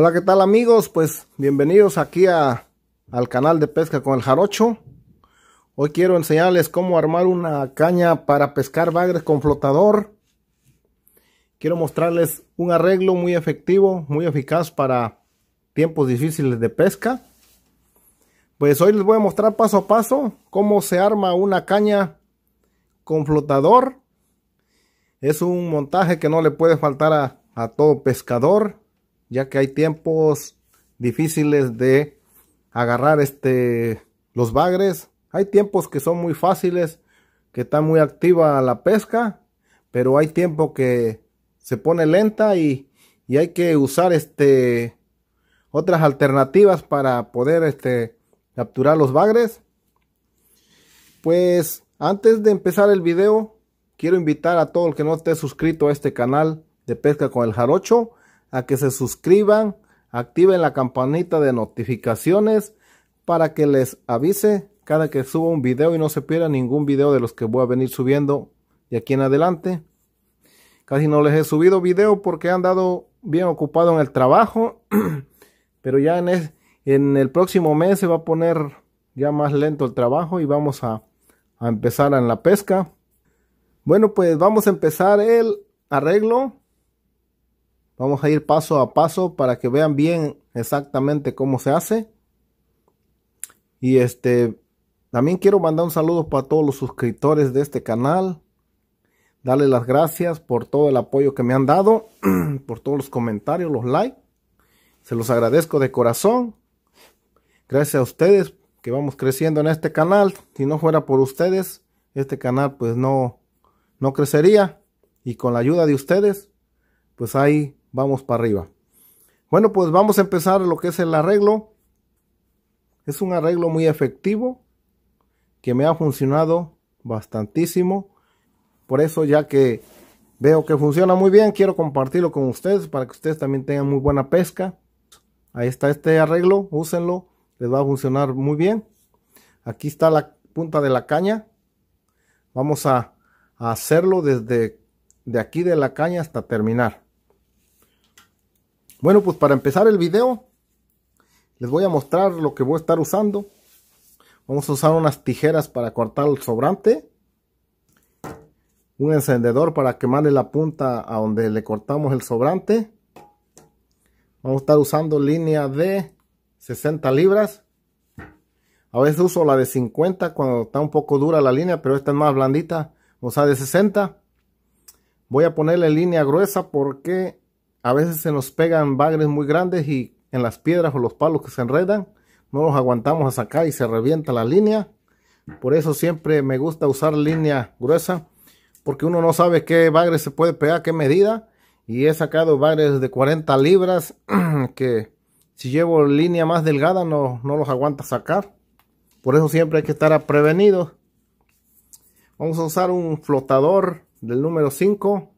Hola, ¿qué tal amigos? Pues bienvenidos aquí a, al canal de pesca con el jarocho. Hoy quiero enseñarles cómo armar una caña para pescar bagres con flotador. Quiero mostrarles un arreglo muy efectivo, muy eficaz para tiempos difíciles de pesca. Pues hoy les voy a mostrar paso a paso cómo se arma una caña con flotador. Es un montaje que no le puede faltar a, a todo pescador ya que hay tiempos difíciles de agarrar este, los bagres. Hay tiempos que son muy fáciles, que está muy activa la pesca, pero hay tiempo que se pone lenta y, hay que usar este, otras alternativas para poder este, capturar los bagres. Pues antes de empezar el video, quiero invitar a todo el que no esté suscrito a este canal de Pesca con el Jarocho a que se suscriban, activen la campanita de notificaciones para que les avise cada que suba un video y no se pierda ningún video de los que voy a venir subiendo de aquí en adelante. Casi no les he subido video porque han dado bien ocupado en el trabajo, pero ya en, el próximo mes se va a poner ya más lento el trabajo y vamos a empezar en la pesca. Bueno, pues vamos a empezar el arreglo Vamos a ir paso a paso para que vean bien exactamente cómo se hace. Y este, también quiero mandar un saludo para todos los suscriptores de este canal. Darles las gracias por todo el apoyo que me han dado, por todos los comentarios, los likes. Se los agradezco de corazón. Gracias a ustedes que vamos creciendo en este canal. Si no fuera por ustedes, este canal pues no, no crecería. Y con la ayuda de ustedes, pues hay vamos para arriba. Bueno, pues vamos a empezar lo que es el arreglo. Es un arreglo muy efectivo que me ha funcionado bastantísimo. Por eso ya que veo que funciona muy bien, quiero compartirlo con ustedes para que ustedes también tengan muy buena pesca. Ahí está este arreglo, úsenlo, les va a funcionar muy bien. Aquí está la punta de la caña. Vamos a, hacerlo desde de aquí de la caña hasta terminar. Bueno, pues para empezar el video, les voy a mostrar lo que voy a estar usando. Vamos a usar unas tijeras para cortar el sobrante. Un encendedor para quemarle la punta a donde le cortamos el sobrante. Vamos a estar usando línea de 60 libras. A veces uso la de 50 cuando está un poco dura la línea, pero esta es más blandita. O sea, de 60. Voy a ponerle línea gruesa porque a veces se nos pegan bagres muy grandes y en las piedras o los palos que se enredan, no los aguantamos a sacar y se revienta la línea. Por eso siempre me gusta usar línea gruesa, porque uno no sabe qué bagre se puede pegar, qué medida. Y he sacado bagres de 40 libras, que si llevo línea más delgada no, no los aguanta sacar. Por eso siempre hay que estar prevenido. Vamos a usar un flotador del número 5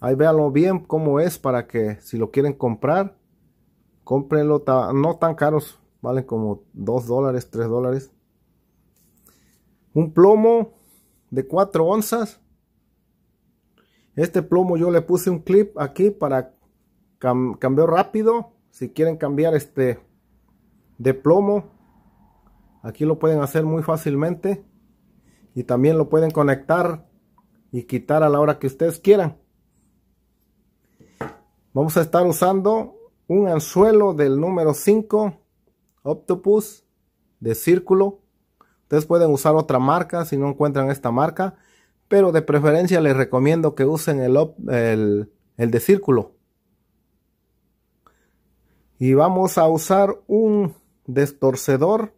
Ahí véanlo bien cómo es para que si lo quieren comprar, cómprenlo no tan caros. Valen como 2 dólares, 3 dólares. Un plomo de 4 onzas. Este plomo yo le puse un clip aquí para cambiar rápido. Si quieren cambiar este de plomo, aquí lo pueden hacer muy fácilmente. Y también lo pueden conectar y quitar a la hora que ustedes quieran. Vamos a estar usando un anzuelo del número 5, Octopus, de círculo. Ustedes pueden usar otra marca si no encuentran esta marca, pero de preferencia les recomiendo que usen el, de círculo. Y vamos a usar un destorcedor.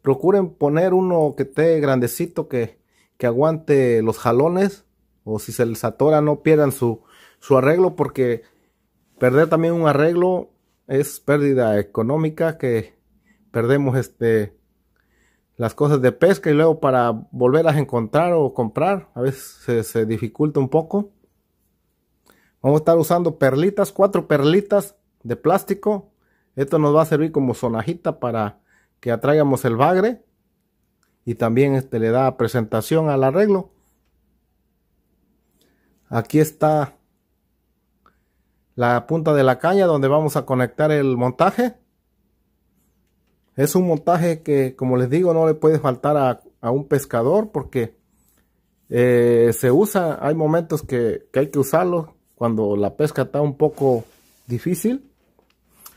Procuren poner uno que esté grandecito, que, aguante los jalones. O si se les atora, no pierdan su, su arreglo porque Perder también un arreglo es pérdida económica que perdemos este las cosas de pesca y luego para volverlas a encontrar o comprar a veces se, dificulta un poco. Vamos a estar usando perlitas, cuatro perlitas de plástico. Esto nos va a servir como sonajita para que atraigamos el bagre y también este le da presentación al arreglo. Aquí está la punta de la caña donde vamos a conectar el montaje. Es un montaje que, como les digo, no le puede faltar a, un pescador porque eh, se usa, hay momentos que, hay que usarlo cuando la pesca está un poco difícil.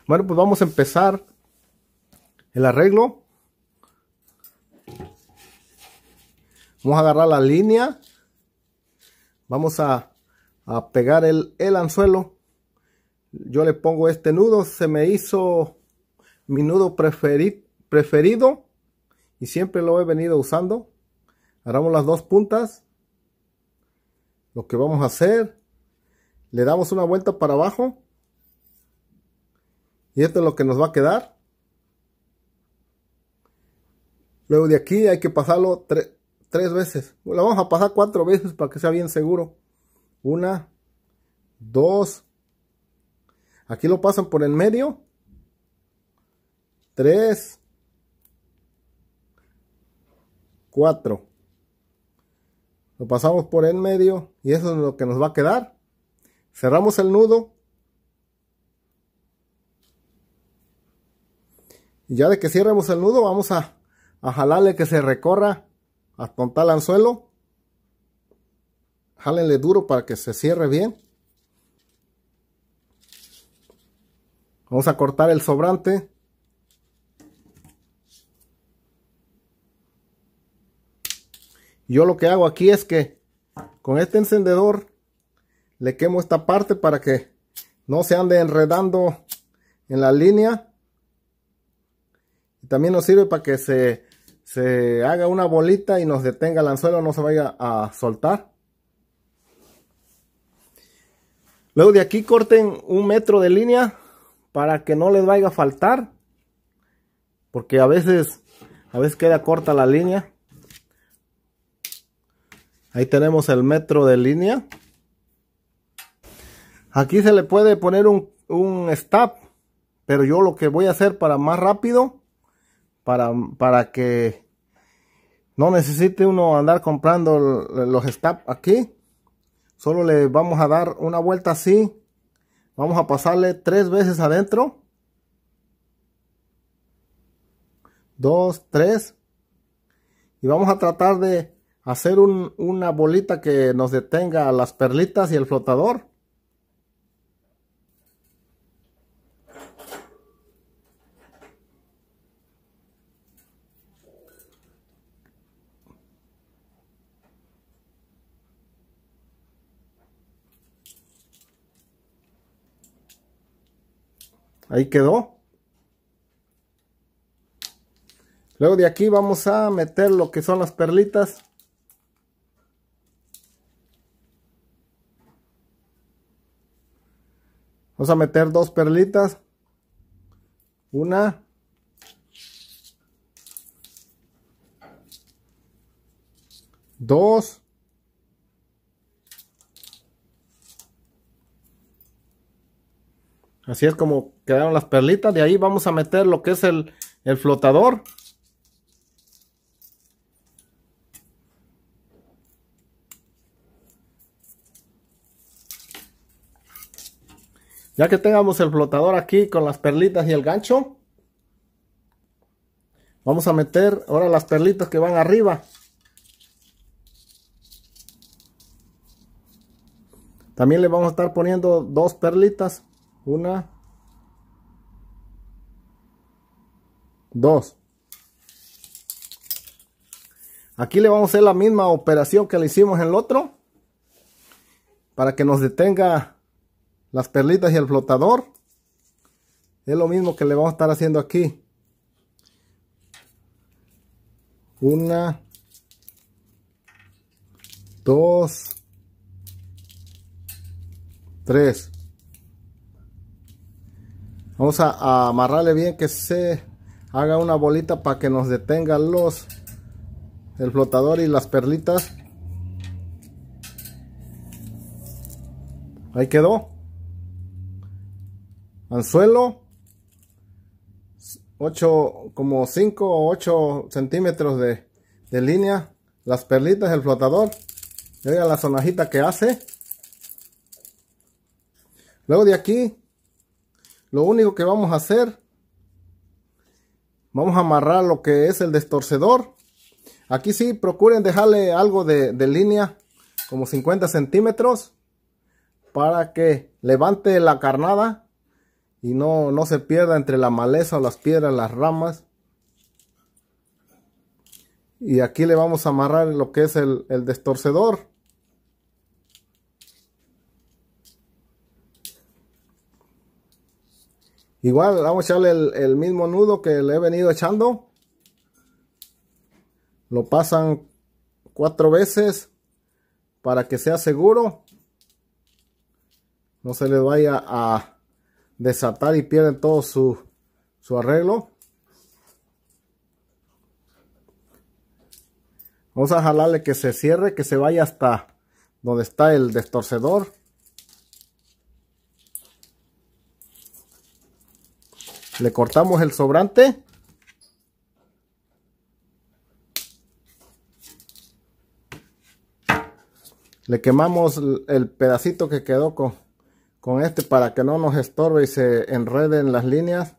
Bueno, pues vamos a empezar el arreglo. Vamos a agarrar la línea. Vamos a, a pegar el, el anzuelo yo le pongo este nudo, se me hizo mi nudo preferido y siempre lo he venido usando. agarramos las dos puntas. Lo que vamos a hacer, le damos una vuelta para abajo. Y esto es lo que nos va a quedar. Luego de aquí hay que pasarlo tres veces. Lo vamos a pasar cuatro veces para que sea bien seguro. Una, dos, Aquí lo pasan por el medio. 3. 4. Lo pasamos por el medio y eso es lo que nos va a quedar. Cerramos el nudo. Y ya de que cierremos el nudo vamos a, jalarle que se recorra hasta el anzuelo. Jálenle duro para que se cierre bien. Vamos a cortar el sobrante. Yo lo que hago aquí es que con este encendedor le quemo esta parte para que no se ande enredando en la línea. También nos sirve para que se, haga una bolita y nos detenga el anzuelo, no se vaya a soltar. Luego de aquí corten un metro de línea para que no les vaya a faltar. Porque a veces, a veces queda corta la línea. Ahí tenemos el metro de línea. Aquí se le puede poner un, un stop. Pero yo lo que voy a hacer para más rápido. Para, para que no necesite uno andar comprando los stop aquí. Solo le vamos a dar una vuelta así Vamos a pasarle tres veces adentro. Dos, tres. Y vamos a tratar de hacer una bolita que nos detenga las perlitas y el flotador. Ahí quedó. Luego de aquí vamos a meter lo que son las perlitas. Vamos a meter dos perlitas. Una. Dos. Así es como quedaron las perlitas. De ahí vamos a meter lo que es el, flotador. Ya que tengamos el flotador aquí con las perlitas y el gancho. Vamos a meter ahora las perlitas que van arriba. También le vamos a estar poniendo dos perlitas. Una. Dos. Aquí le vamos a hacer la misma operación que le hicimos en el otro. Para que nos detenga las perlitas y el flotador. Es lo mismo que le vamos a estar haciendo aquí. Una. Dos. Tres. Vamos a, amarrarle bien que se haga una bolita para que nos detenga los el flotador y las perlitas. Ahí quedó. Anzuelo. 8, como 5 o 8 centímetros de, línea. Las perlitas, el flotador. Y la sonajita que hace. Luego de aquí lo único que vamos a hacer, vamos a amarrar lo que es el destorcedor. Aquí sí, procuren dejarle algo de, línea, como 50 centímetros, para que levante la carnada y no, se pierda entre la maleza o las piedras, las ramas. Y aquí le vamos a amarrar lo que es el destorcedor. Igual vamos a echarle el, mismo nudo que le he venido echando. Lo pasan cuatro veces para que sea seguro. No se les vaya a desatar y pierden todo su, su arreglo. Vamos a jalarle que se cierre, que se vaya hasta donde está el destorcedor. Le cortamos el sobrante. Le quemamos el pedacito que quedó con, este para que no nos estorbe y se enreden las líneas.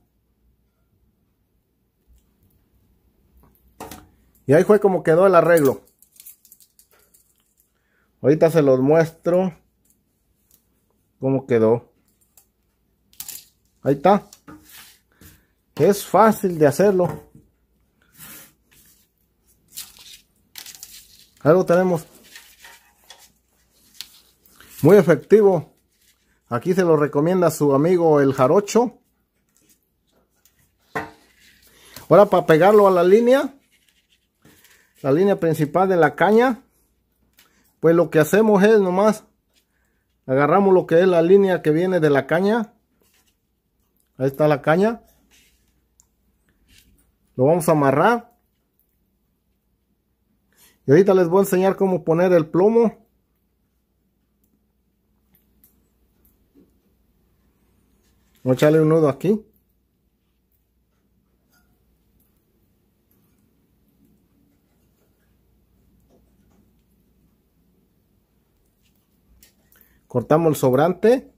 Y ahí fue como quedó el arreglo. Ahorita se los muestro cómo quedó. Ahí está. Es fácil de hacerlo. Algo tenemos muy efectivo. Aquí se lo recomienda su amigo el jarocho. Ahora para pegarlo a la línea, la línea principal de la caña, pues lo que hacemos es nomás agarramos lo que es la línea que viene de la caña. Ahí está la caña. Lo vamos a amarrar. Y ahorita les voy a enseñar cómo poner el plomo. Voy a echarle un nudo aquí. Cortamos el sobrante.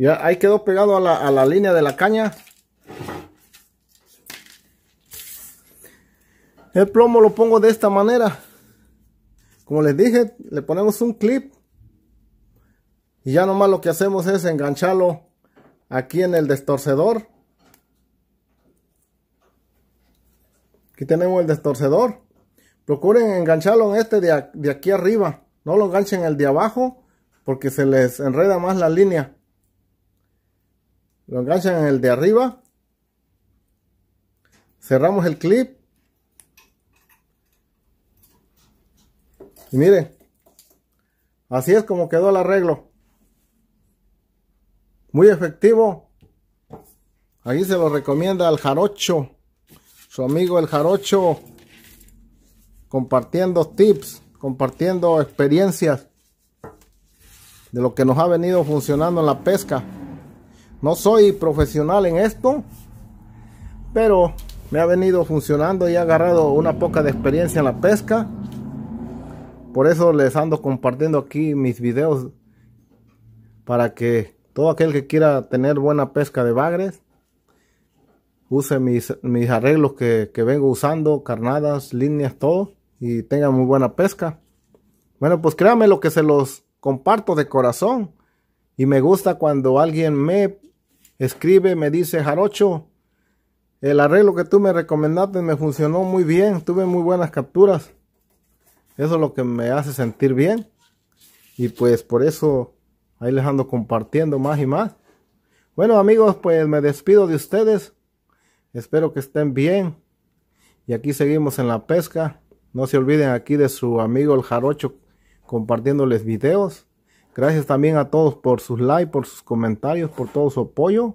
Ya, ahí quedó pegado a la, línea de la caña. El plomo lo pongo de esta manera. Como les dije, le ponemos un clip. Y ya nomás lo que hacemos es engancharlo aquí en el destorcedor. Aquí tenemos el destorcedor. Procuren engancharlo en este de, de aquí arriba. No lo enganchen en el de abajo porque se les enreda más la línea lo enganchan en el de arriba cerramos el clip y miren así es como quedó el arreglo muy efectivo aquí se lo recomienda al jarocho su amigo el jarocho compartiendo tips compartiendo experiencias de lo que nos ha venido funcionando en la pesca no soy profesional en esto, pero me ha venido funcionando y he agarrado una poca de experiencia en la pesca. Por eso les ando compartiendo aquí mis videos para que todo aquel que quiera tener buena pesca de bagres use mis, arreglos que, que, vengo usando, carnadas, líneas, todo y tenga muy buena pesca. Bueno, pues créanme lo que se los comparto de corazón y me gusta cuando alguien me Escribe, me dice Jarocho, el arreglo que tú me recomendaste me funcionó muy bien, tuve muy buenas capturas. Eso es lo que me hace sentir bien. Y pues por eso ahí les ando compartiendo más y más. Bueno amigos, pues me despido de ustedes. Espero que estén bien. Y aquí seguimos en la pesca. No se olviden aquí de su amigo el jarocho compartiéndoles videos. Gracias también a todos por sus likes, por sus comentarios, por todo su apoyo.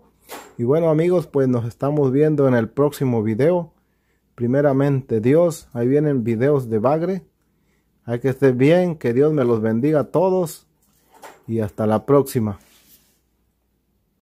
Y bueno amigos, pues nos estamos viendo en el próximo video. Primeramente Dios, ahí vienen videos de Bagre. Hay que estar bien, que Dios me los bendiga a todos y hasta la próxima.